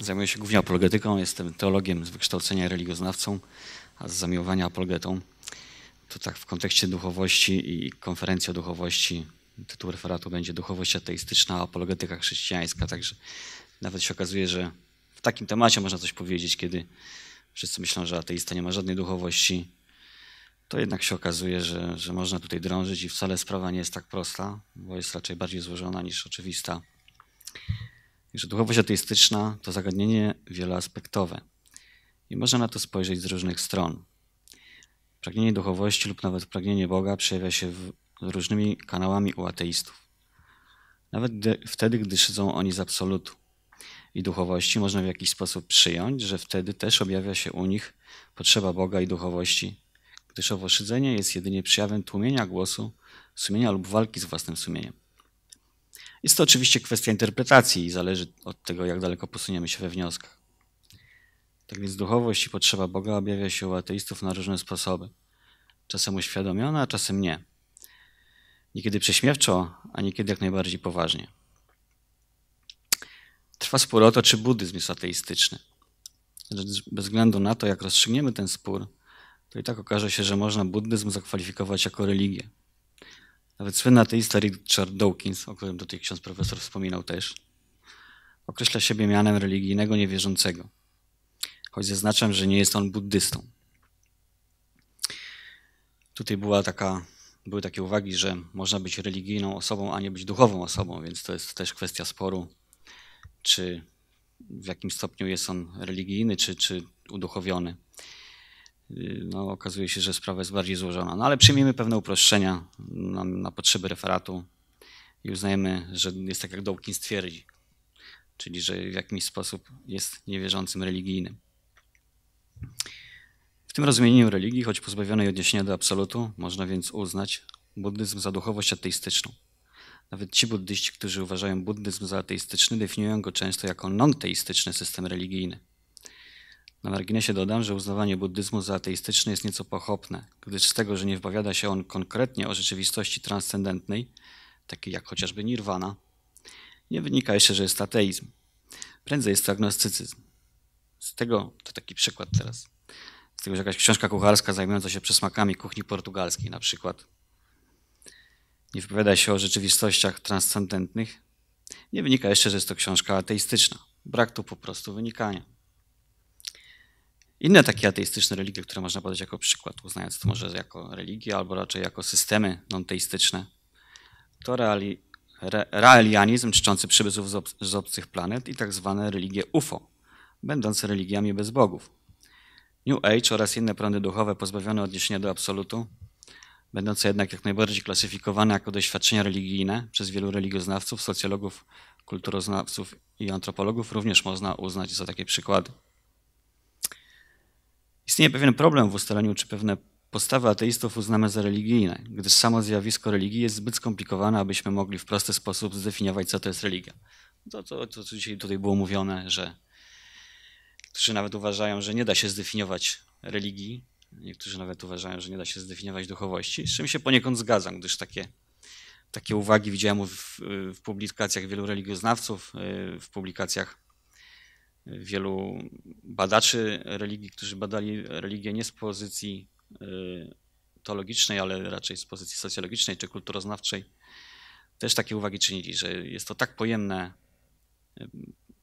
Zajmuję się głównie apologetyką, jestem teologiem z wykształcenia religioznawcą, a z zamiłowania apologetą. To tak w kontekście duchowości i konferencji o duchowości, tytuł referatu będzie Duchowość ateistyczna, apologetyka chrześcijańska, także nawet się okazuje, że w takim temacie można coś powiedzieć, kiedy wszyscy myślą, że ateista nie ma żadnej duchowości, to jednak się okazuje, że, że można tutaj drążyć i wcale sprawa nie jest tak prosta, bo jest raczej bardziej złożona niż oczywista. Także duchowość ateistyczna to zagadnienie wieloaspektowe i można na to spojrzeć z różnych stron. Pragnienie duchowości lub nawet pragnienie Boga przejawia się różnymi kanałami u ateistów. Nawet gdy, wtedy, gdy szydzą oni z absolutu i duchowości, można w jakiś sposób przyjąć, że wtedy też objawia się u nich potrzeba Boga i duchowości, gdyż owo szydzenie jest jedynie przejawem tłumienia głosu, sumienia lub walki z własnym sumieniem. Jest to oczywiście kwestia interpretacji i zależy od tego, jak daleko posuniemy się we wnioskach. Tak więc duchowość i potrzeba Boga objawia się u ateistów na różne sposoby. Czasem uświadomiona, a czasem nie. Niekiedy prześmiewczo, a niekiedy jak najbardziej poważnie. Trwa spór o to, czy buddyzm jest ateistyczny. Bez względu na to, jak rozstrzygniemy ten spór, to i tak okaże się, że można buddyzm zakwalifikować jako religię. Nawet słynny ateista Richard Dawkins, o którym tutaj ksiądz profesor wspominał też, określa siebie mianem religijnego niewierzącego, choć zaznaczam, że nie jest on buddystą. Tutaj była taka, były takie uwagi, że można być religijną osobą, a nie być duchową osobą, więc to jest też kwestia sporu, czy w jakim stopniu jest on religijny, czy, czy uduchowiony no, okazuje się, że sprawa jest bardziej złożona. No, ale przyjmiemy pewne uproszczenia na, na potrzeby referatu i uznajemy, że jest tak, jak Dawkins twierdzi, czyli że w jakiś sposób jest niewierzącym religijnym. W tym rozumieniu religii, choć pozbawionej odniesienia do absolutu, można więc uznać buddyzm za duchowość ateistyczną. Nawet ci buddyści, którzy uważają buddyzm za ateistyczny, definiują go często jako non-teistyczny system religijny. Na marginesie dodam, że uznawanie buddyzmu za ateistyczny jest nieco pochopne, gdyż z tego, że nie wypowiada się on konkretnie o rzeczywistości transcendentnej, takiej jak chociażby nirwana, nie wynika jeszcze, że jest ateizm. Prędzej jest to agnostycyzm. Z tego, to taki przykład teraz, z tego, że jakaś książka kucharska zajmująca się przesmakami kuchni portugalskiej na przykład, nie wypowiada się o rzeczywistościach transcendentnych, nie wynika jeszcze, że jest to książka ateistyczna. Brak tu po prostu wynikania. Inne takie ateistyczne religie, które można podać jako przykład, uznając to może jako religię, albo raczej jako systemy non to reali, re, realianizm czczący przybyszów z, ob, z obcych planet i tak zwane religie UFO, będące religiami bez bogów. New Age oraz inne prądy duchowe pozbawione odniesienia do absolutu, będące jednak jak najbardziej klasyfikowane jako doświadczenia religijne przez wielu religioznawców, socjologów, kulturoznawców i antropologów, również można uznać za takie przykłady. Istnieje pewien problem w ustaleniu, czy pewne postawy ateistów uznamy za religijne, gdyż samo zjawisko religii jest zbyt skomplikowane, abyśmy mogli w prosty sposób zdefiniować, co to jest religia. To, to, to co dzisiaj tutaj było mówione, że niektórzy nawet uważają, że nie da się zdefiniować religii, niektórzy nawet uważają, że nie da się zdefiniować duchowości, z czym się poniekąd zgadzam, gdyż takie, takie uwagi widziałem w, w publikacjach wielu religioznawców, y, w publikacjach wielu badaczy religii, którzy badali religię nie z pozycji y, teologicznej, ale raczej z pozycji socjologicznej czy kulturoznawczej, też takie uwagi czynili, że jest to tak pojemne y,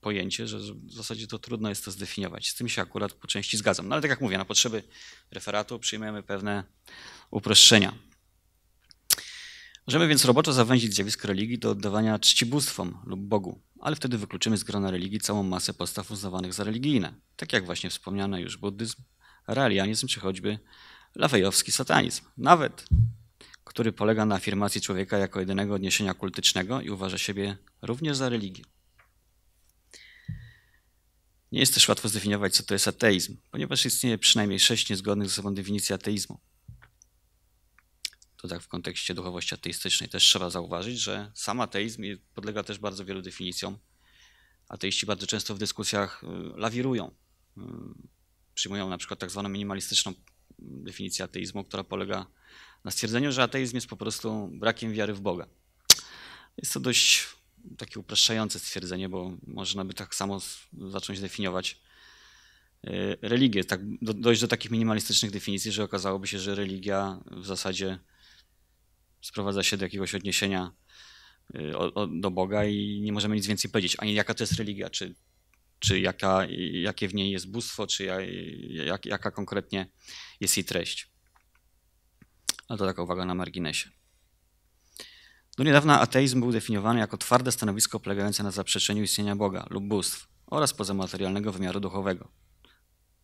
pojęcie, że w zasadzie to trudno jest to zdefiniować. Z tym się akurat po części zgadzam. No ale tak jak mówię, na potrzeby referatu przyjmujemy pewne uproszczenia. Możemy więc roboczo zawęzić zjawisko religii do oddawania czci bóstwom lub Bogu, ale wtedy wykluczymy z grona religii całą masę postaw uznawanych za religijne, tak jak właśnie wspomniany już buddyzm, realianizm czy choćby lafejowski satanizm, nawet który polega na afirmacji człowieka jako jedynego odniesienia kultycznego i uważa siebie również za religię. Nie jest też łatwo zdefiniować, co to jest ateizm, ponieważ istnieje przynajmniej sześć niezgodnych ze sobą definicji ateizmu to tak w kontekście duchowości ateistycznej też trzeba zauważyć, że sam ateizm podlega też bardzo wielu definicjom. Ateiści bardzo często w dyskusjach y, lawirują. Y, przyjmują na przykład tak zwaną minimalistyczną definicję ateizmu, która polega na stwierdzeniu, że ateizm jest po prostu brakiem wiary w Boga. Jest to dość takie upraszczające stwierdzenie, bo można by tak samo zacząć definiować y, religię. Tak, dojść do takich minimalistycznych definicji, że okazałoby się, że religia w zasadzie sprowadza się do jakiegoś odniesienia y, do Boga i nie możemy nic więcej powiedzieć, ani jaka to jest religia, czy, czy jaka, jakie w niej jest bóstwo, czy jak, jaka konkretnie jest jej treść. Ale to taka uwaga na marginesie. Do niedawna ateizm był definiowany jako twarde stanowisko polegające na zaprzeczeniu istnienia Boga lub bóstw oraz pozamaterialnego wymiaru duchowego.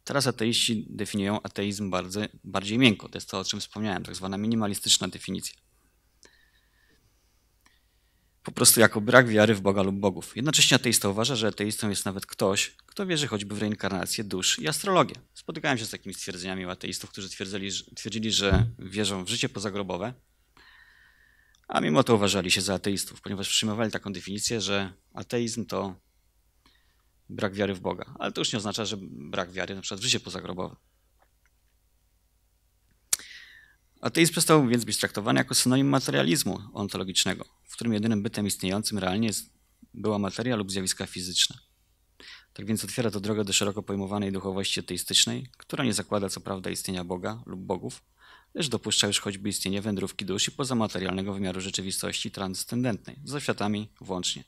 Teraz ateiści definiują ateizm bardzo, bardziej miękko, to jest to, o czym wspomniałem, tak zwana minimalistyczna definicja po prostu jako brak wiary w Boga lub bogów. Jednocześnie ateista uważa, że ateistą jest nawet ktoś, kto wierzy choćby w reinkarnację dusz i astrologię. Spotykałem się z takimi stwierdzeniami u ateistów, którzy twierdzili, twierdzili, że wierzą w życie pozagrobowe, a mimo to uważali się za ateistów, ponieważ przyjmowali taką definicję, że ateizm to brak wiary w Boga. Ale to już nie oznacza, że brak wiary na przykład w życie pozagrobowe. Ateizm przestał więc być traktowany jako synonim materializmu ontologicznego, którym jedynym bytem istniejącym realnie jest, była materia lub zjawiska fizyczne. Tak więc otwiera to drogę do szeroko pojmowanej duchowości ateistycznej, która nie zakłada co prawda istnienia Boga lub bogów, lecz dopuszcza już choćby istnienie wędrówki duszy poza materialnego wymiaru rzeczywistości transcendentnej, z oświatami włącznie.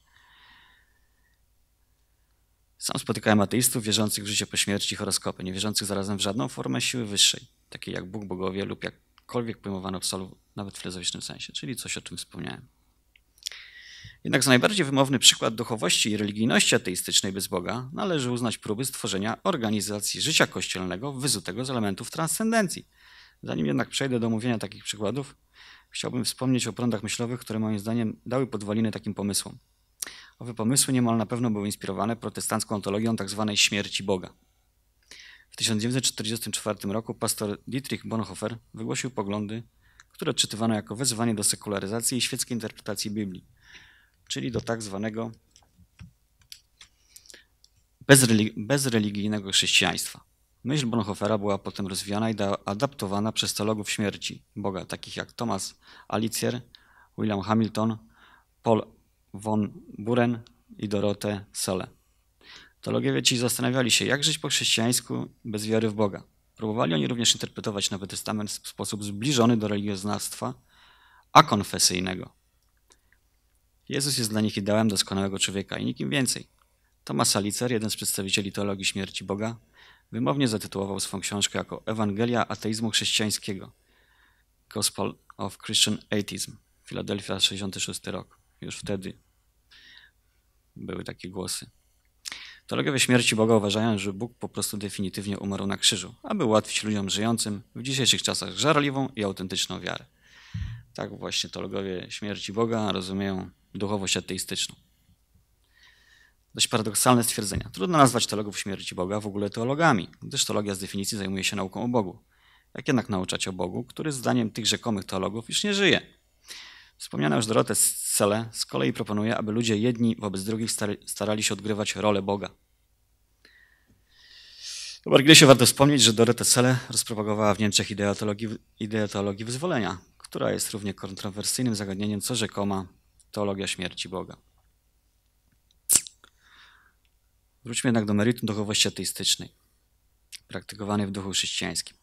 Sam spotykałem ateistów wierzących w życie po śmierci horoskopy, nie wierzących zarazem w żadną formę siły wyższej, takiej jak Bóg, bogowie lub jakkolwiek pojmowano w solu, nawet w filozoficznym sensie, czyli coś o czym wspomniałem. Jednak za najbardziej wymowny przykład duchowości i religijności ateistycznej bez Boga należy uznać próby stworzenia organizacji życia kościelnego wyzutego z elementów transcendencji. Zanim jednak przejdę do omówienia takich przykładów, chciałbym wspomnieć o prądach myślowych, które moim zdaniem dały podwaliny takim pomysłom. Owe pomysły niemal na pewno były inspirowane protestancką ontologią tzw. Tak śmierci Boga. W 1944 roku pastor Dietrich Bonhoeffer wygłosił poglądy, które odczytywano jako wezwanie do sekularyzacji i świeckiej interpretacji Biblii czyli do tak zwanego bezreligijnego chrześcijaństwa. Myśl Bonhoeffera była potem rozwijana i adaptowana przez teologów śmierci Boga, takich jak Thomas Alicier, William Hamilton, Paul von Buren i Dorothe Sole. Teologowie ci zastanawiali się, jak żyć po chrześcijańsku bez wiary w Boga. Próbowali oni również interpretować Nowy Testament w sposób zbliżony do religioznawstwa konfesyjnego. Jezus jest dla nich ideałem doskonałego człowieka i nikim więcej. Thomas Salicer, jeden z przedstawicieli teologii śmierci Boga, wymownie zatytułował swą książkę jako Ewangelia ateizmu chrześcijańskiego Gospel of Christian Atheism, Philadelphia 66 rok. Już wtedy były takie głosy. Teologowie śmierci Boga uważają, że Bóg po prostu definitywnie umarł na krzyżu, aby ułatwić ludziom żyjącym w dzisiejszych czasach żarliwą i autentyczną wiarę. Tak właśnie teologowie śmierci Boga rozumieją duchowość ateistyczną. Dość paradoksalne stwierdzenia. Trudno nazwać teologów śmierci Boga w ogóle teologami, gdyż teologia z definicji zajmuje się nauką o Bogu. Jak jednak nauczać o Bogu, który zdaniem tych rzekomych teologów już nie żyje? Wspomniana już Dorotę Cele z kolei proponuje, aby ludzie jedni wobec drugich starali się odgrywać rolę Boga. W się warto wspomnieć, że Dorotę Cele rozpropagowała w Niemczech ideę teologii, ideę teologii wyzwolenia, która jest równie kontrowersyjnym zagadnieniem co rzekoma Teologia śmierci Boga. Wróćmy jednak do meritum duchowości ateistycznej, praktykowanej w duchu chrześcijańskim.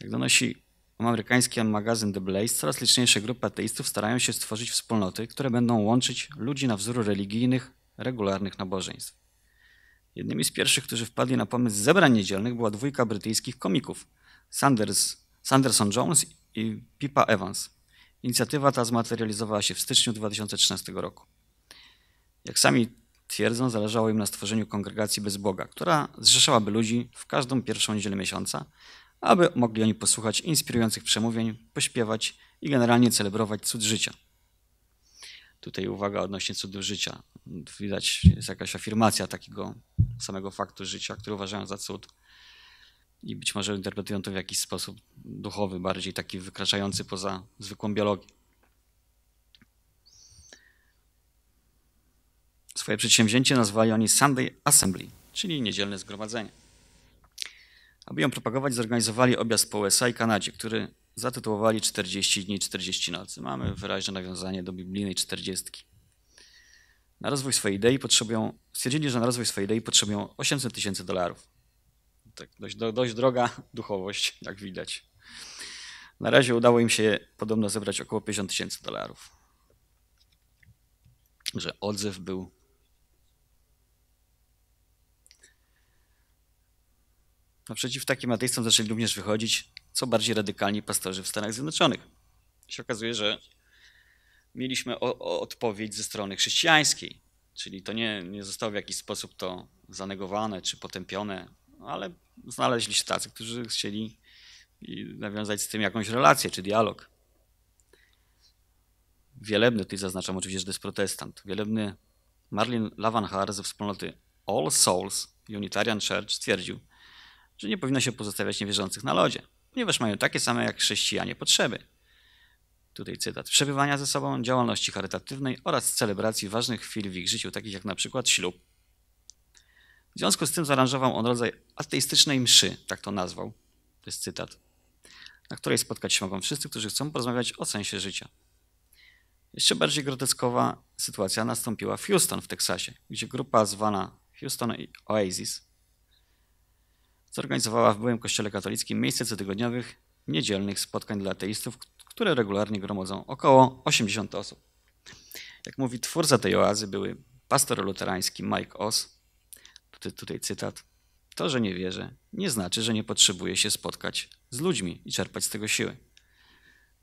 Jak donosi um amerykański magazyn The Blaze, coraz liczniejsze grupy ateistów starają się stworzyć wspólnoty, które będą łączyć ludzi na wzór religijnych, regularnych nabożeństw. Jednymi z pierwszych, którzy wpadli na pomysł zebrań niedzielnych, była dwójka brytyjskich komików Sanders, Sanderson Jones i Pipa Evans. Inicjatywa ta zmaterializowała się w styczniu 2013 roku. Jak sami twierdzą, zależało im na stworzeniu kongregacji bez Boga, która zrzeszałaby ludzi w każdą pierwszą niedzielę miesiąca, aby mogli oni posłuchać inspirujących przemówień, pośpiewać i generalnie celebrować cud życia. Tutaj uwaga odnośnie cudu życia. Widać, jest jakaś afirmacja takiego samego faktu życia, który uważają za cud i być może interpretują to w jakiś sposób duchowy, bardziej taki wykraczający poza zwykłą biologię. Swoje przedsięwzięcie nazwali oni Sunday Assembly, czyli niedzielne zgromadzenie. Aby ją propagować, zorganizowali objazd po USA i Kanadzie, który zatytułowali 40 dni, 40 nocy. Mamy wyraźne nawiązanie do biblijnej 40. Na rozwój swojej idei potrzebują, stwierdzili, że na rozwój swojej idei potrzebują 800 tysięcy dolarów tak dość, do, dość droga duchowość, jak widać. Na razie udało im się podobno zebrać około 50 tysięcy dolarów. Że odzew był. Naprzeciw takim ateistom zaczęli również wychodzić co bardziej radykalni pastorzy w Stanach Zjednoczonych. Się okazuje, że mieliśmy o, o odpowiedź ze strony chrześcijańskiej, czyli to nie, nie zostało w jakiś sposób to zanegowane czy potępione, ale znaleźli się tacy, którzy chcieli nawiązać z tym jakąś relację czy dialog. Wielebny, tutaj zaznaczam oczywiście, że to jest protestant, wielebny Marlin Lavanhar ze wspólnoty All Souls Unitarian Church stwierdził, że nie powinno się pozostawiać niewierzących na lodzie, ponieważ mają takie same jak chrześcijanie potrzeby. Tutaj cytat. Przebywania ze sobą, działalności charytatywnej oraz celebracji ważnych chwil w ich życiu, takich jak na przykład ślub w związku z tym zaaranżował on rodzaj ateistycznej mszy, tak to nazwał. To jest cytat. Na której spotkać się mogą wszyscy, którzy chcą porozmawiać o sensie życia. Jeszcze bardziej groteskowa sytuacja nastąpiła w Houston w Teksasie, gdzie grupa zwana Houston Oasis zorganizowała w byłym kościele katolickim miejsce cotygodniowych niedzielnych spotkań dla ateistów, które regularnie gromadzą około 80 osób. Jak mówi twórca tej oazy, były pastor luterański Mike Oss, tutaj cytat, to, że nie wierzę, nie znaczy, że nie potrzebuję się spotkać z ludźmi i czerpać z tego siły.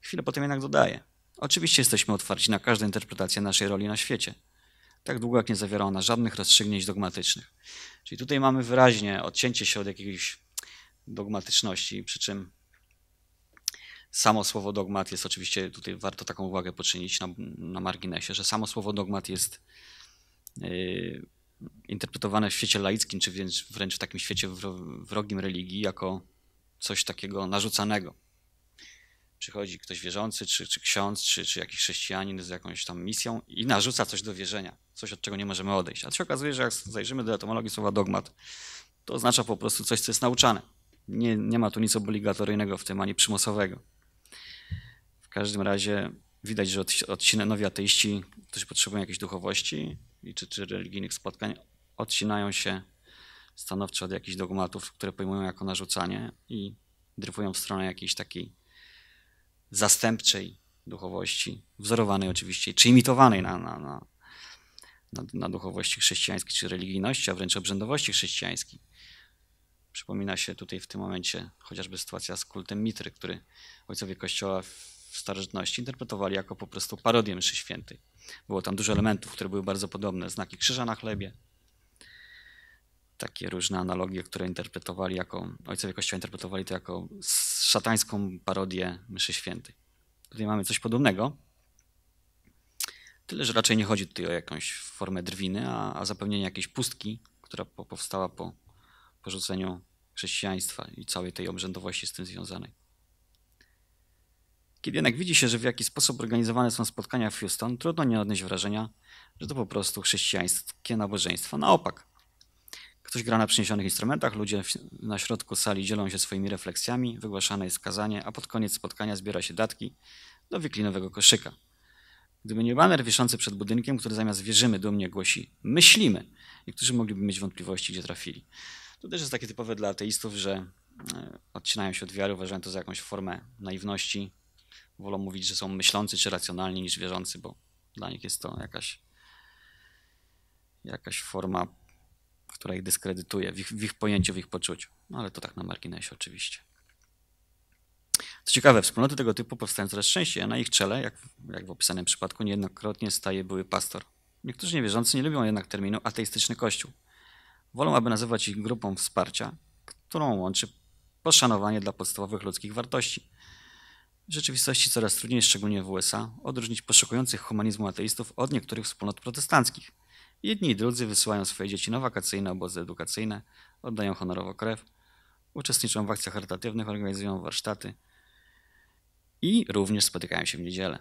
Chwilę potem jednak dodaję. Oczywiście jesteśmy otwarci na każdą interpretację naszej roli na świecie, tak długo jak nie zawiera ona żadnych rozstrzygnięć dogmatycznych. Czyli tutaj mamy wyraźnie odcięcie się od jakiejś dogmatyczności, przy czym samo słowo dogmat jest oczywiście, tutaj warto taką uwagę poczynić na, na marginesie, że samo słowo dogmat jest. Yy, interpretowane w świecie laickim, czy wręcz w takim świecie wrogim religii, jako coś takiego narzucanego. Przychodzi ktoś wierzący, czy, czy ksiądz, czy, czy jakiś chrześcijanin z jakąś tam misją i narzuca coś do wierzenia, coś od czego nie możemy odejść. A to się okazuje, że jak zajrzymy do etymologii słowa dogmat, to oznacza po prostu coś, co jest nauczane. Nie, nie ma tu nic obligatoryjnego w tym, ani przymusowego. W każdym razie widać, że od, nowi ateiści, którzy potrzebują jakiejś duchowości, i czy, czy religijnych spotkań odcinają się stanowczo od jakichś dogmatów, które pojmują jako narzucanie i dryfują w stronę jakiejś takiej zastępczej duchowości, wzorowanej oczywiście, czy imitowanej na, na, na, na, duchowości chrześcijańskiej, czy religijności, a wręcz obrzędowości chrześcijańskiej. Przypomina się tutaj w tym momencie chociażby sytuacja z kultem mitry, który ojcowie Kościoła w starożytności interpretowali jako po prostu parodię mszy świętej. Było tam dużo elementów, które były bardzo podobne. Znaki krzyża na chlebie. Takie różne analogie, które interpretowali jako, ojcowie Kościoła interpretowali to jako szatańską parodię mszy świętej. Tutaj mamy coś podobnego. Tyle, że raczej nie chodzi tutaj o jakąś formę drwiny, a, a zapewnienie jakiejś pustki, która po, powstała po porzuceniu chrześcijaństwa i całej tej obrzędowości z tym związanej. Kiedy jednak widzi się, że w jaki sposób organizowane są spotkania w Houston, trudno nie odnieść wrażenia, że to po prostu chrześcijańskie nabożeństwo na no, opak. Ktoś gra na przyniesionych instrumentach, ludzie na środku sali dzielą się swoimi refleksjami, wygłaszane jest kazanie, a pod koniec spotkania zbiera się datki do wiklinowego koszyka. Gdyby nie baner wiszący przed budynkiem, który zamiast wierzymy dumnie głosi myślimy, niektórzy mogliby mieć wątpliwości, gdzie trafili. To też jest takie typowe dla ateistów, że e, odcinają się od wiary, uważają to za jakąś formę naiwności, wolą mówić, że są myślący czy racjonalni niż wierzący, bo dla nich jest to jakaś, jakaś forma, która ich dyskredytuje w ich, w ich pojęciu, w ich poczuciu. No, ale to tak na marginesie oczywiście. Co ciekawe, wspólnoty tego typu powstają coraz częściej, a na ich czele, jak, jak w opisanym przypadku, niejednokrotnie staje były pastor. Niektórzy niewierzący nie lubią jednak terminu ateistyczny kościół. Wolą, aby nazywać ich grupą wsparcia, którą łączy poszanowanie dla podstawowych ludzkich wartości – w rzeczywistości coraz trudniej, szczególnie w USA, odróżnić poszukujących humanizmu ateistów od niektórych wspólnot protestanckich. Jedni i drudzy wysyłają swoje dzieci na wakacyjne obozy edukacyjne, oddają honorowo krew, uczestniczą w akcjach charytatywnych, organizują warsztaty i również spotykają się w niedzielę.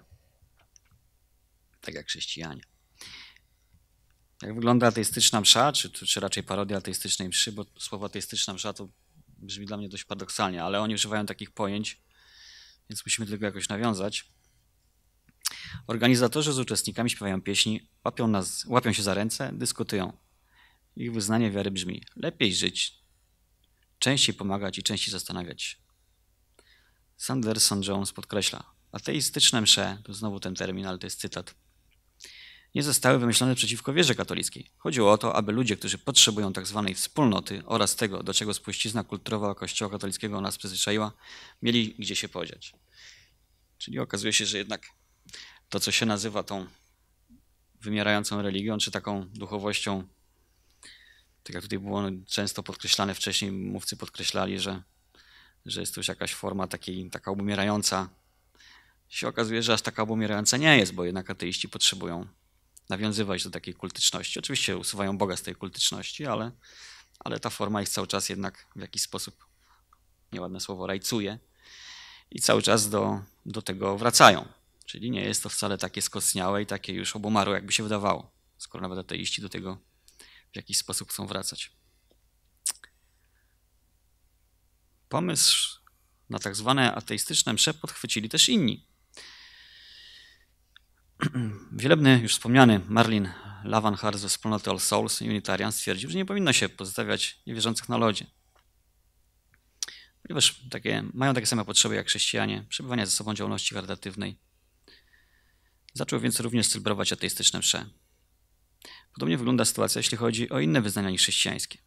Tak jak chrześcijanie. Jak wygląda ateistyczna msza, czy, czy raczej parodia ateistycznej mszy, bo słowo ateistyczna msza to brzmi dla mnie dość paradoksalnie, ale oni używają takich pojęć, więc musimy tylko jakoś nawiązać. Organizatorzy z uczestnikami śpiewają pieśni, łapią, nas, łapią się za ręce, dyskutują. Ich wyznanie wiary brzmi: lepiej żyć, częściej pomagać i częściej zastanawiać Sanderson Jones podkreśla: ateistyczne msze, to znowu ten termin, ale to jest cytat nie zostały wymyślone przeciwko wierze katolickiej. Chodziło o to, aby ludzie, którzy potrzebują tzw. Tak wspólnoty oraz tego, do czego spuścizna kulturowa Kościoła katolickiego nas przyzwyczaiła, mieli gdzie się podziać. Czyli okazuje się, że jednak to, co się nazywa tą wymierającą religią, czy taką duchowością, tak jak tutaj było często podkreślane wcześniej, mówcy podkreślali, że, że jest to już jakaś forma takiej, taka umierająca się okazuje, że aż taka obumierająca nie jest, bo jednak ateiści potrzebują nawiązywać do takiej kultyczności. Oczywiście usuwają Boga z tej kultyczności, ale, ale ta forma ich cały czas jednak w jakiś sposób, nieładne słowo, rajcuje i cały czas do, do tego wracają. Czyli nie jest to wcale takie skosniałe i takie już obumarłe, jakby się wydawało, skoro nawet ateiści do tego w jakiś sposób chcą wracać. Pomysł na tak zwane ateistyczne msze podchwycili też inni. Wielebny, już wspomniany Marlin Lavanhar ze wspólnoty All Souls Unitarian stwierdził, że nie powinno się pozostawiać niewierzących na lodzie, ponieważ takie, mają takie same potrzeby jak chrześcijanie, przebywania ze sobą działalności charytatywnej. Zaczął więc również celebrować ateistyczne msze. Podobnie wygląda sytuacja, jeśli chodzi o inne wyznania niż chrześcijańskie.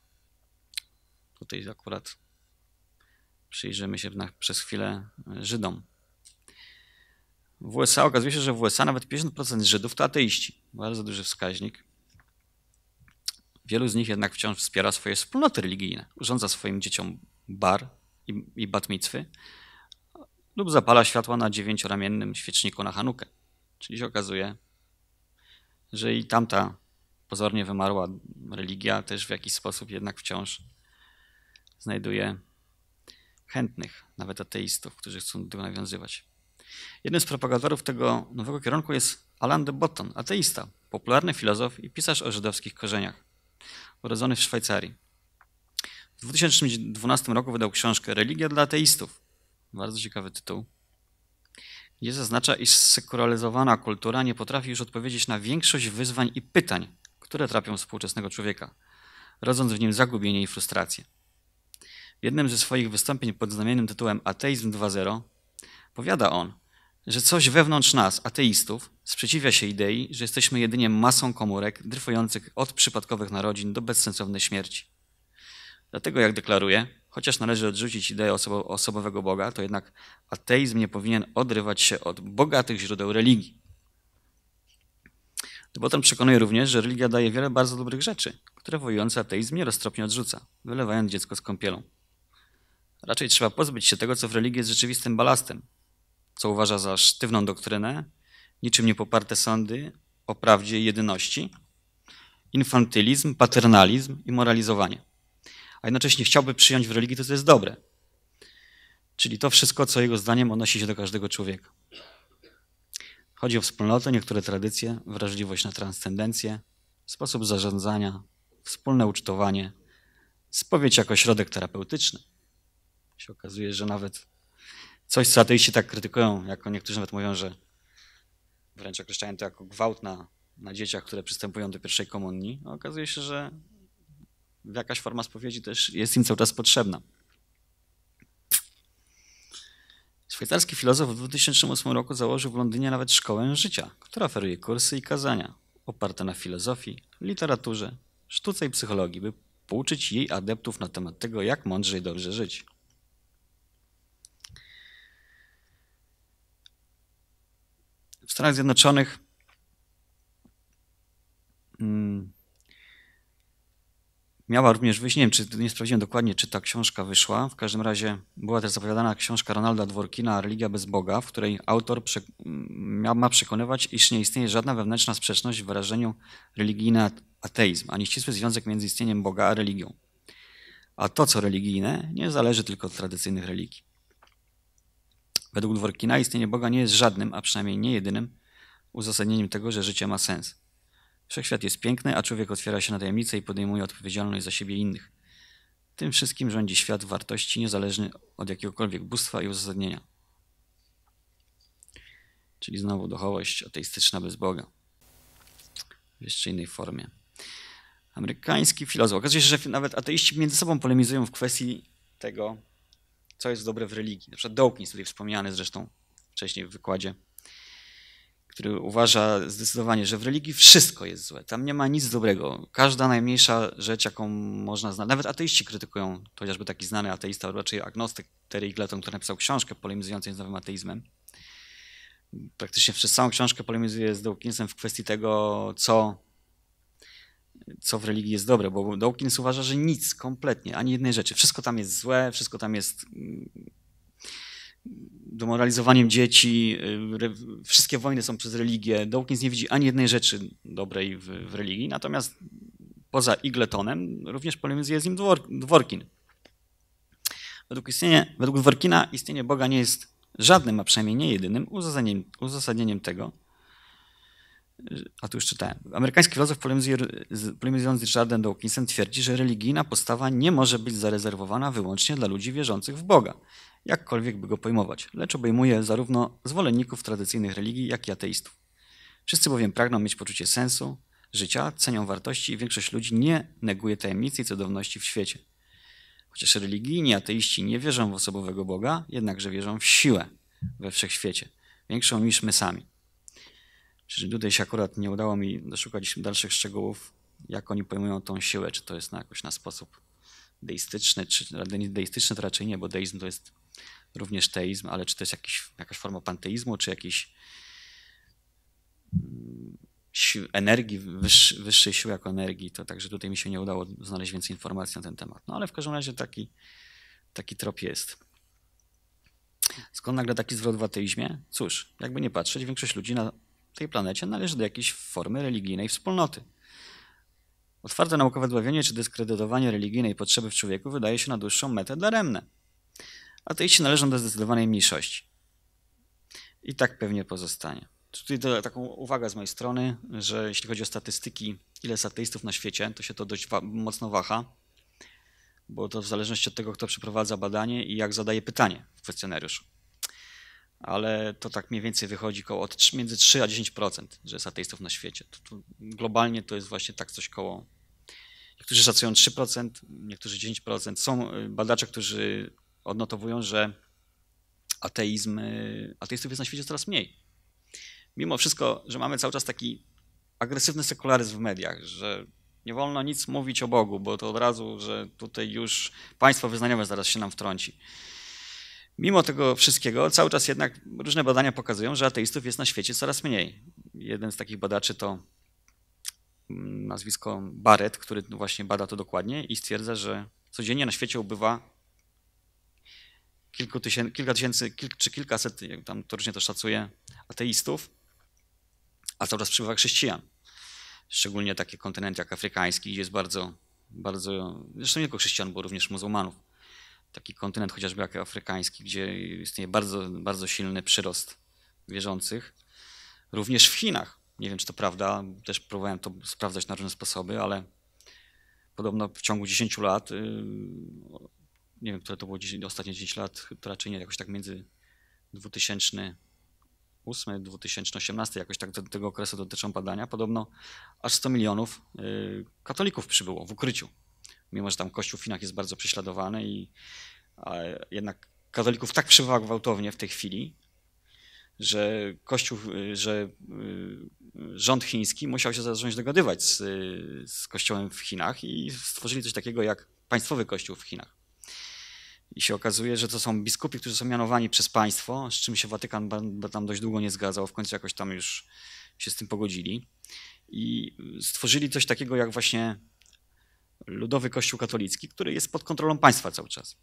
Tutaj akurat przyjrzymy się na, przez chwilę Żydom. W USA okazuje się, że w USA nawet 50% Żydów to ateiści. Bardzo duży wskaźnik. Wielu z nich jednak wciąż wspiera swoje wspólnoty religijne. Urządza swoim dzieciom bar i, i lub zapala światła na dziewięcioramiennym świeczniku na Hanukę. Czyli się okazuje, że i tamta pozornie wymarła religia też w jakiś sposób jednak wciąż znajduje chętnych, nawet ateistów, którzy chcą do tego nawiązywać. Jednym z propagatorów tego nowego kierunku jest Alan de Botton, ateista, popularny filozof i pisarz o żydowskich korzeniach, urodzony w Szwajcarii. W 2012 roku wydał książkę Religia dla ateistów, bardzo ciekawy tytuł, gdzie zaznacza, iż sekularizowana kultura nie potrafi już odpowiedzieć na większość wyzwań i pytań, które trapią współczesnego człowieka, rodząc w nim zagubienie i frustrację. W jednym ze swoich wystąpień pod znamiennym tytułem Ateizm 2.0 powiada on, że coś wewnątrz nas, ateistów, sprzeciwia się idei, że jesteśmy jedynie masą komórek dryfujących od przypadkowych narodzin do bezsensownej śmierci. Dlatego, jak deklaruję, chociaż należy odrzucić ideę osobo osobowego Boga, to jednak ateizm nie powinien odrywać się od bogatych źródeł religii. Botem przekonuje również, że religia daje wiele bardzo dobrych rzeczy, które wojujący ateizm nieroztropnie odrzuca, wylewając dziecko z kąpielą. Raczej trzeba pozbyć się tego, co w religii jest rzeczywistym balastem, co uważa za sztywną doktrynę, niczym niepoparte sądy o prawdzie i jedyności, infantylizm, paternalizm i moralizowanie. A jednocześnie chciałby przyjąć w religii to, co jest dobre. Czyli to wszystko, co jego zdaniem odnosi się do każdego człowieka. Chodzi o wspólnotę, niektóre tradycje, wrażliwość na transcendencję, sposób zarządzania, wspólne ucztowanie, spowiedź jako środek terapeutyczny. Się okazuje, że nawet coś, co ateiści tak krytykują, jako niektórzy nawet mówią, że wręcz określają to jako gwałt na, na dzieciach, które przystępują do pierwszej komunii, no, okazuje się, że jakaś forma spowiedzi też jest im cały czas potrzebna. Szwajcarski filozof w 2008 roku założył w Londynie nawet szkołę życia, która oferuje kursy i kazania oparte na filozofii, literaturze, sztuce i psychologii, by pouczyć jej adeptów na temat tego, jak mądrze i dobrze żyć. w Stanach Zjednoczonych hmm. miała również wyjść, nie wiem, czy nie sprawdziłem dokładnie, czy ta książka wyszła. W każdym razie była też zapowiadana książka Ronalda Dworkina Religia bez Boga, w której autor prze, ma przekonywać, iż nie istnieje żadna wewnętrzna sprzeczność w wyrażeniu religijny ateizm, ani ścisły związek między istnieniem Boga a religią. A to, co religijne, nie zależy tylko od tradycyjnych religii. Według Dworkina istnienie Boga nie jest żadnym, a przynajmniej nie jedynym uzasadnieniem tego, że życie ma sens. Wszechświat jest piękny, a człowiek otwiera się na tajemnice i podejmuje odpowiedzialność za siebie innych. Tym wszystkim rządzi świat wartości niezależny od jakiegokolwiek bóstwa i uzasadnienia. Czyli znowu duchowość ateistyczna bez Boga. W jeszcze innej formie. Amerykański filozof. Okazuje się, że nawet ateiści między sobą polemizują w kwestii tego, co jest dobre w religii. Na przykład Dawkins, tutaj wspomniany zresztą wcześniej w wykładzie, który uważa zdecydowanie, że w religii wszystko jest złe. Tam nie ma nic dobrego. Każda najmniejsza rzecz, jaką można znaleźć, nawet ateiści krytykują, chociażby taki znany ateista, raczej agnostyk Terry Igleton, który napisał książkę polemizującą z nowym ateizmem. Praktycznie przez całą książkę polemizuje z Dawkinsem w kwestii tego, co co w religii jest dobre, bo Dawkins uważa, że nic, kompletnie, ani jednej rzeczy. Wszystko tam jest złe, wszystko tam jest mm, demoralizowaniem dzieci, y, wszystkie wojny są przez religię. Dawkins nie widzi ani jednej rzeczy dobrej w, w religii, natomiast poza Igletonem również polemizuje z nim Dwor, Dworkin. Według, istnienie, według Dworkina istnienie Boga nie jest żadnym, a przynajmniej nie jedynym uzasadnieniem, uzasadnieniem tego, a tu już czytałem. Amerykański filozof polemizujący Richard Richardem Dawkinsem twierdzi, że religijna postawa nie może być zarezerwowana wyłącznie dla ludzi wierzących w Boga, jakkolwiek by go pojmować, lecz obejmuje zarówno zwolenników tradycyjnych religii, jak i ateistów. Wszyscy bowiem pragną mieć poczucie sensu, życia, cenią wartości i większość ludzi nie neguje tajemnicy i cudowności w świecie. Chociaż religijni ateiści nie wierzą w osobowego Boga, jednakże wierzą w siłę we wszechświecie, większą niż my sami. Czyli tutaj się akurat nie udało mi doszukać dalszych szczegółów, jak oni pojmują tą siłę, czy to jest na jakoś na sposób deistyczny, czy deistyczny to raczej nie, bo deizm to jest również teizm, ale czy to jest jakiś, jakaś forma panteizmu, czy jakiejś mm, energii, wyższej siły jako energii, to także tutaj mi się nie udało znaleźć więcej informacji na ten temat. No ale w każdym razie taki, taki trop jest. Skąd nagle taki zwrot w ateizmie? Cóż, jakby nie patrzeć, większość ludzi na tej planecie należy do jakiejś formy religijnej wspólnoty. Otwarte naukowe dławienie czy dyskredytowanie religijnej potrzeby w człowieku wydaje się na dłuższą metę daremne. Ateiści należą do zdecydowanej mniejszości. I tak pewnie pozostanie. Tutaj to, taką uwagę z mojej strony, że jeśli chodzi o statystyki, ile jest ateistów na świecie, to się to dość wa mocno waha, bo to w zależności od tego, kto przeprowadza badanie i jak zadaje pytanie w kwestionariuszu ale to tak mniej więcej wychodzi koło od 3, między 3 a 10%, że jest ateistów na świecie. To, to globalnie to jest właśnie tak coś koło. Niektórzy szacują 3%, niektórzy 10%. Są y, badacze, którzy odnotowują, że ateizm, y, ateistów jest na świecie coraz mniej. Mimo wszystko, że mamy cały czas taki agresywny sekularyzm w mediach, że nie wolno nic mówić o Bogu, bo to od razu, że tutaj już państwo wyznaniowe zaraz się nam wtrąci. Mimo tego wszystkiego, cały czas jednak różne badania pokazują, że ateistów jest na świecie coraz mniej. Jeden z takich badaczy to mm, nazwisko Barrett, który no właśnie bada to dokładnie i stwierdza, że codziennie na świecie ubywa kilku tysięcy, kilka tysięcy kilk, czy kilkaset, tam to różnie to szacuje, ateistów, a cały czas przybywa chrześcijan. Szczególnie takie kontynenty jak afrykański, gdzie jest bardzo, bardzo, zresztą nie tylko chrześcijan, bo również muzułmanów taki kontynent chociażby jak afrykański, gdzie istnieje bardzo, bardzo silny przyrost wierzących. Również w Chinach, nie wiem czy to prawda, też próbowałem to sprawdzać na różne sposoby, ale podobno w ciągu 10 lat, y, nie wiem, które to było 10, ostatnie 10 lat, to raczej nie, jakoś tak między 2008, 2018, jakoś tak do tego okresu dotyczą badania, podobno aż 100 milionów y, katolików przybyło w ukryciu mimo że tam Kościół w Chinach jest bardzo prześladowany i jednak katolików tak przybywa gwałtownie w tej chwili, że Kościół, że y, rząd chiński musiał się zacząć dogadywać z, z Kościołem w Chinach i stworzyli coś takiego jak państwowy Kościół w Chinach. I się okazuje, że to są biskupi, którzy są mianowani przez państwo, z czym się Watykan tam dość długo nie zgadzał, w końcu jakoś tam już się z tym pogodzili. I stworzyli coś takiego jak właśnie ludowy kościół katolicki, który jest pod kontrolą państwa cały czas.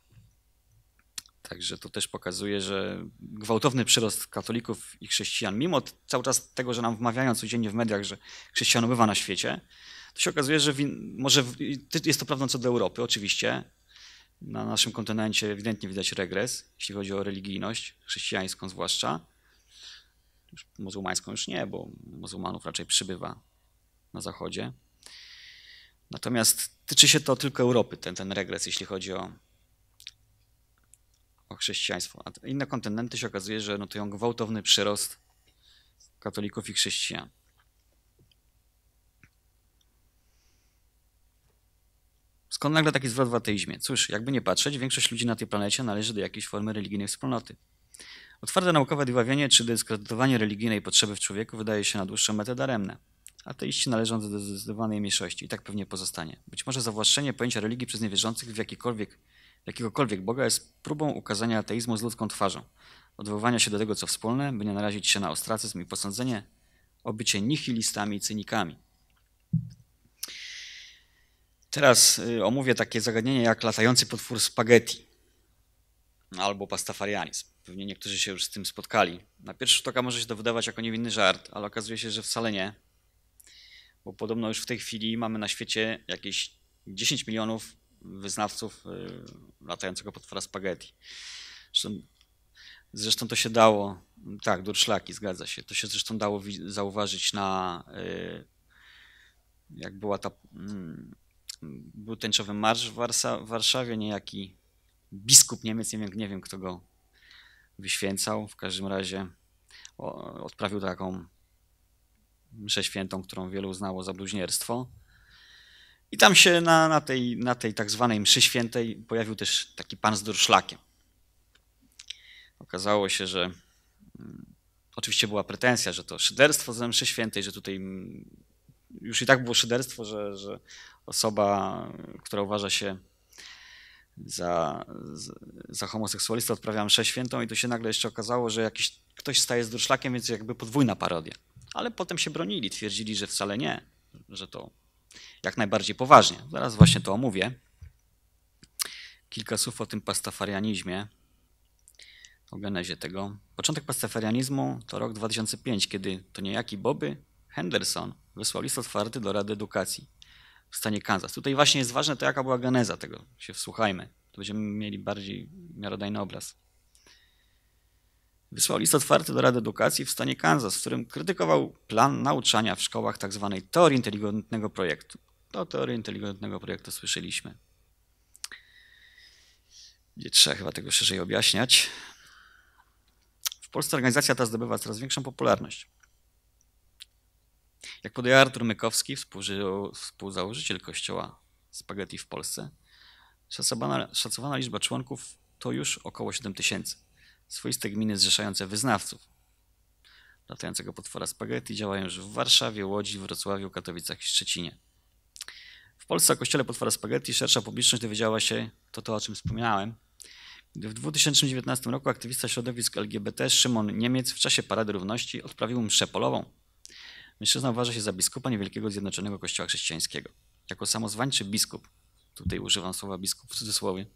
Także to też pokazuje, że gwałtowny przyrost katolików i chrześcijan, mimo cały czas tego, że nam wmawiają codziennie w mediach, że chrześcijan bywa na świecie, to się okazuje, że może jest to prawdą co do Europy, oczywiście. Na naszym kontynencie ewidentnie widać regres, jeśli chodzi o religijność, chrześcijańską zwłaszcza. Muzułmańską już nie, bo muzułmanów raczej przybywa na zachodzie. Natomiast tyczy się to tylko Europy, ten, ten regres, jeśli chodzi o, o chrześcijaństwo. A inne kontynenty się okazuje, że notują gwałtowny przyrost katolików i chrześcijan. Skąd nagle taki zwrot w ateizmie? Cóż, jakby nie patrzeć, większość ludzi na tej planecie należy do jakiejś formy religijnej wspólnoty. Otwarte naukowe dławienie czy dyskredytowanie religijnej potrzeby w człowieku wydaje się na dłuższą metę daremne ateiści należący do zdecydowanej mniejszości i tak pewnie pozostanie. Być może zawłaszczenie pojęcia religii przez niewierzących w jakikolwiek, jakiegokolwiek Boga jest próbą ukazania ateizmu z ludzką twarzą, odwoływania się do tego, co wspólne, by nie narazić się na ostracyzm i posądzenie o bycie nihilistami i cynikami. Teraz y, omówię takie zagadnienie jak latający potwór spaghetti albo pastafarianizm. Pewnie niektórzy się już z tym spotkali. Na pierwszy rzut oka może się to wydawać jako niewinny żart, ale okazuje się, że wcale nie bo podobno już w tej chwili mamy na świecie jakieś 10 milionów wyznawców y, latającego potwora spaghetti. Zresztą, zresztą to się dało, tak, durszlaki, zgadza się, to się zresztą dało zauważyć na, y, jak była ta, mm, był tęczowy marsz w, w Warszawie, niejaki biskup Niemiec, nie wiem, nie wiem kto go wyświęcał, w każdym razie odprawił taką mszę świętą, którą wielu uznało za bluźnierstwo. I tam się na, na, tej, na tej tak zwanej mszy świętej pojawił też taki pan z durszlakiem. Okazało się, że mm, oczywiście była pretensja, że to szyderstwo ze mszy świętej, że tutaj mm, już i tak było szyderstwo, że, że osoba, która uważa się za, za homoseksualistę, odprawia mszę świętą i to się nagle jeszcze okazało, że jakiś ktoś staje z durszlakiem, więc jakby podwójna parodia ale potem się bronili, twierdzili, że wcale nie, że to jak najbardziej poważnie. Zaraz właśnie to omówię. Kilka słów o tym pastafarianizmie, o genezie tego. Początek pastafarianizmu to rok 2005, kiedy to niejaki Bobby Henderson wysłał list otwarty do Rady Edukacji w stanie Kansas. Tutaj właśnie jest ważne to, jaka była geneza tego. Się wsłuchajmy. To będziemy mieli bardziej miarodajny obraz. Wysłał list otwarty do Rady Edukacji w stanie Kansas, w którym krytykował plan nauczania w szkołach tzw. Tak teorii inteligentnego projektu. O teorii inteligentnego projektu słyszeliśmy. Nie trzeba chyba tego szerzej objaśniać. W Polsce organizacja ta zdobywa coraz większą popularność. Jak podaje Artur Mykowski, współzałożyciel kościoła Spaghetti w Polsce, szacowana, szacowana liczba członków to już około 7 tysięcy swoiste gminy zrzeszające wyznawców. Latającego potwora spaghetti działają już w Warszawie, Łodzi, Wrocławiu, Katowicach i Szczecinie. W Polsce o kościele potwora spaghetti szersza publiczność dowiedziała się, to to o czym wspominałem. gdy w 2019 roku aktywista środowisk LGBT Szymon Niemiec w czasie Parady Równości odprawił mszę polową. Mężczyzna uważa się za biskupa Niewielkiego Zjednoczonego Kościoła Chrześcijańskiego. Jako samozwańczy biskup, tutaj używam słowa biskup w cudzysłowie,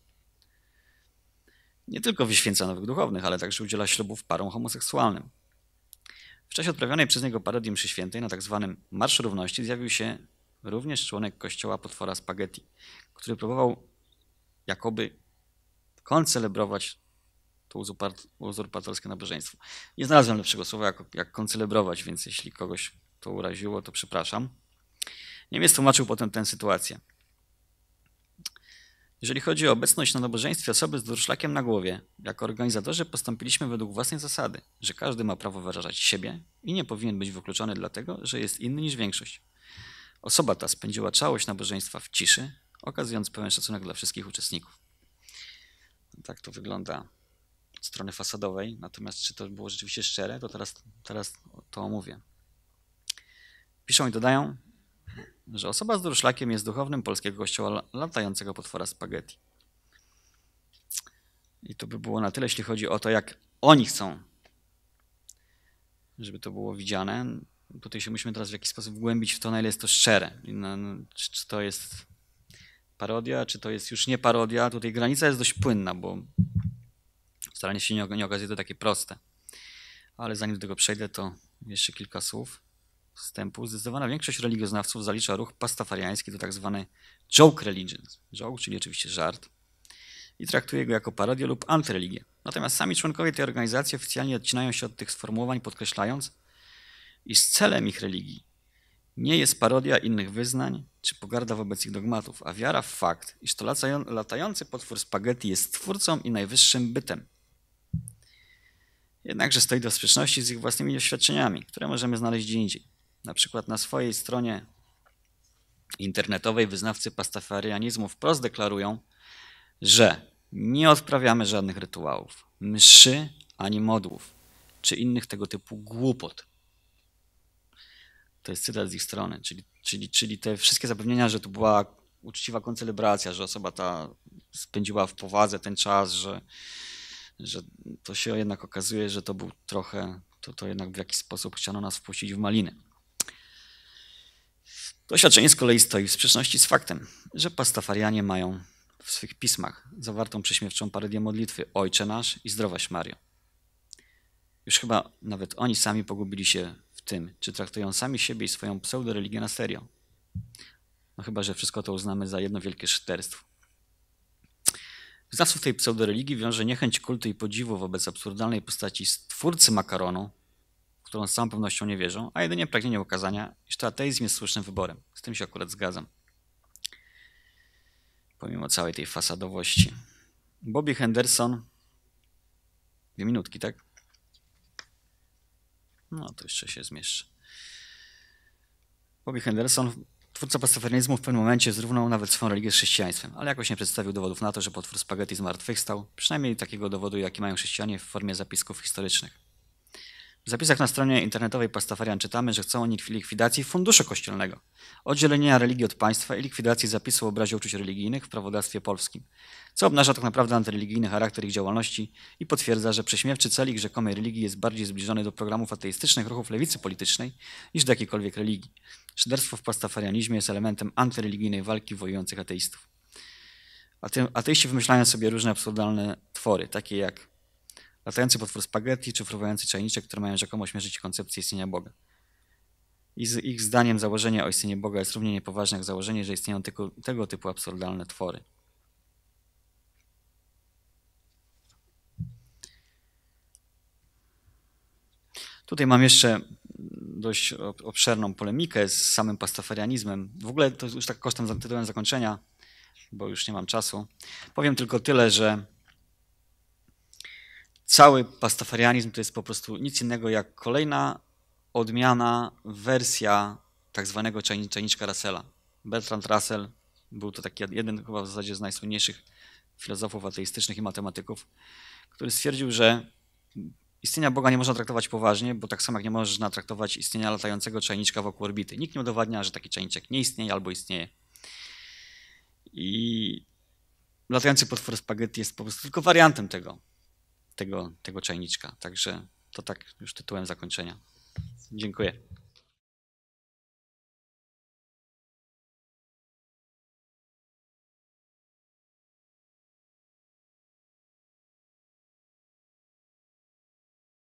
nie tylko wyświęca nowych duchownych, ale także udziela ślubów parom homoseksualnym. W czasie odprawionej przez niego parodii mszy świętej na tzw. Tak Marszu Równości zjawił się również członek kościoła potwora spaghetti, który próbował jakoby koncelebrować to uzurpatorskie nabożeństwo. Nie znalazłem lepszego słowa jak, jak koncelebrować, więc jeśli kogoś to uraziło, to przepraszam. Niemiec tłumaczył potem tę sytuację. Jeżeli chodzi o obecność na nabożeństwie osoby z durszlakiem na głowie, jako organizatorzy postąpiliśmy według własnej zasady, że każdy ma prawo wyrażać siebie i nie powinien być wykluczony dlatego, że jest inny niż większość. Osoba ta spędziła całość nabożeństwa w ciszy, okazując pełen szacunek dla wszystkich uczestników. Tak to wygląda od strony fasadowej, natomiast czy to było rzeczywiście szczere, to teraz, teraz to omówię. Piszą i dodają, że osoba z durszlakiem jest duchownym polskiego kościoła latającego potwora spaghetti. I to by było na tyle, jeśli chodzi o to, jak oni chcą, żeby to było widziane. Tutaj się musimy teraz w jakiś sposób wgłębić w to, na ile jest to szczere. No, czy, czy to jest parodia, czy to jest już nie parodia. Tutaj granica jest dość płynna, bo staranie się nie, nie okazuje to takie proste. Ale zanim do tego przejdę, to jeszcze kilka słów wstępu zdecydowana większość religioznawców zalicza ruch pastafariański do tak zwanej joke religion, joke, czyli oczywiście żart, i traktuje go jako parodię lub antyreligię. Natomiast sami członkowie tej organizacji oficjalnie odcinają się od tych sformułowań, podkreślając, iż celem ich religii nie jest parodia innych wyznań czy pogarda wobec ich dogmatów, a wiara w fakt, iż to latający potwór spaghetti jest twórcą i najwyższym bytem. Jednakże stoi do sprzeczności z ich własnymi doświadczeniami, które możemy znaleźć gdzie indziej na przykład na swojej stronie internetowej wyznawcy pastafarianizmu wprost deklarują, że nie odprawiamy żadnych rytuałów, mszy ani modłów, czy innych tego typu głupot. To jest cytat z ich strony, czyli, czyli, czyli te wszystkie zapewnienia, że to była uczciwa koncelebracja, że osoba ta spędziła w powadze ten czas, że, że to się jednak okazuje, że to był trochę, to, to jednak w jakiś sposób chciano nas wpuścić w maliny. To oświadczenie z kolei stoi w sprzeczności z faktem, że pastafarianie mają w swych pismach zawartą prześmiewczą parodię modlitwy Ojcze Nasz i Zdrowaś Mario. Już chyba nawet oni sami pogubili się w tym, czy traktują sami siebie i swoją pseudoreligię na serio. No chyba, że wszystko to uznamy za jedno wielkie szyderstwo. Znawców tej pseudoreligii wiąże niechęć kultu i podziwu wobec absurdalnej postaci stwórcy makaronu, którą z całą pewnością nie wierzą, a jedynie pragnienie ukazania, iż to ateizm jest słusznym wyborem. Z tym się akurat zgadzam. Pomimo całej tej fasadowości. Bobby Henderson. Dwie minutki, tak? No, to jeszcze się zmieszczę. Bobby Henderson, twórca pastafarianizmu, w pewnym momencie zrównał nawet swoją religię z chrześcijaństwem, ale jakoś nie przedstawił dowodów na to, że potwór spaghetti zmartwychwstał, przynajmniej takiego dowodu, jaki mają chrześcijanie w formie zapisków historycznych. W zapisach na stronie internetowej Pastafarian czytamy, że chcą oni likwidacji funduszu kościelnego, oddzielenia religii od państwa i likwidacji zapisu o obrazie uczuć religijnych w prawodawstwie polskim, co obnaża tak naprawdę antyreligijny charakter ich działalności i potwierdza, że prześmiewczy cel ich rzekomej religii jest bardziej zbliżony do programów ateistycznych ruchów lewicy politycznej niż do jakiejkolwiek religii. Szyderstwo w pastafarianizmie jest elementem antyreligijnej walki wojujących ateistów. Ateiści wymyślają sobie różne absurdalne twory, takie jak latający potwór spaghetti czy fruwający czajniczek, które mają rzekomo śmierzyć koncepcję istnienia Boga. I z ich zdaniem założenie o istnieniu Boga jest równie niepoważne jak założenie, że istnieją tylko tego typu absurdalne twory. Tutaj mam jeszcze dość obszerną polemikę z samym pastafarianizmem. W ogóle to już tak kosztem tytułem zakończenia, bo już nie mam czasu. Powiem tylko tyle, że cały pastafarianizm to jest po prostu nic innego jak kolejna odmiana, wersja tak zwanego czajniczka Russella. Bertrand Russell był to taki jeden chyba w zasadzie z najsłynniejszych filozofów ateistycznych i matematyków, który stwierdził, że istnienia Boga nie można traktować poważnie, bo tak samo jak nie można traktować istnienia latającego czajniczka wokół orbity. Nikt nie udowadnia, że taki czajniczek nie istnieje albo istnieje. I latający potwór spaghetti jest po prostu tylko wariantem tego tego, tego czajniczka. Także to tak już tytułem zakończenia. Dziękuję.